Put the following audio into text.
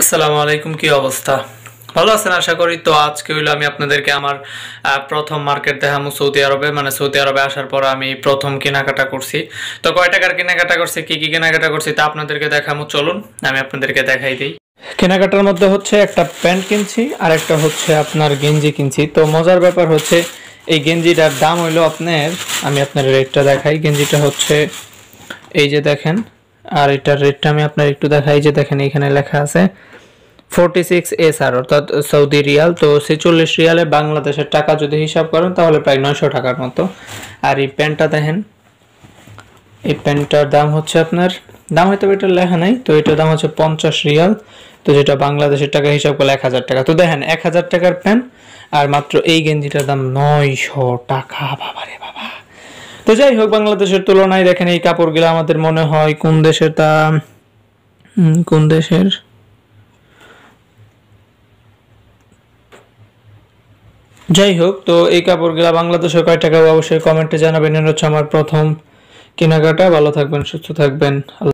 আসসালামু আলাইকুম কি অবস্থা ভালো আছেন আশা করি তো আজকে হইলো আমি আপনাদেরকে আমার প্রথম মার্কেট দেখামো সৌদি আরবে মানে সৌদি আরবে আসার পর আমি প্রথম কেনাকাটা করছি তো কয় টাকার কেনাকাটা করছি কি কি কেনাকাটা করছি তা আপনাদেরকে দেখামো চলুন আমি আপনাদেরকে দেখাই দিই কেনাকাটার মধ্যে হচ্ছে একটা প্যান্ট কিনছি আর একটা হচ্ছে আপনার গেঞ্জি কিনছি তো মজার ব্যাপার হচ্ছে এই গেঞ্জিটার দাম হইলো আপনার আমি আপনার রেটটা দেখাই গেঞ্জিটা হচ্ছে এই যে দেখেন আর এটার রেটটা আমি আপনার একটু দেখাই যে দেখেন এখানে লেখা আছে ফোরটি সিক্স এস আর অর্থাৎ সৌদি রিয়াল তো ছেচল্লিশ রিয়ালে বাংলাদেশের টাকা যদি হিসাব করেন তাহলে প্রায় নয়শো টাকার মতো আর এই প্যান্টটা দেখেন এই প্যান্টটার দাম হচ্ছে আপনার দাম হয়তো এটা লেখা নাই তো এটার দাম হচ্ছে পঞ্চাশ রিয়াল তো যেটা বাংলাদেশের টাকা হিসাব করলে এক হাজার টাকা তো দেখেন এক হাজার টাকার প্যান্ট আর মাত্র এই গেঞ্জিটার দাম নয়শো টাকা বাবারে বাবা তো যাই হোক বাংলাদেশের তুলনায় দেখেন এই কাপড়গুলো আমাদের মনে হয় কোন দেশের তা কোন দেশের যাই হোক তো এই কাপড়গুলা বাংলাদেশে কয় টাকা অবশ্যই কমেন্টে জানাবেন হচ্ছে আমার প্রথম কেনাকাটা ভালো থাকবেন সুস্থ থাকবেন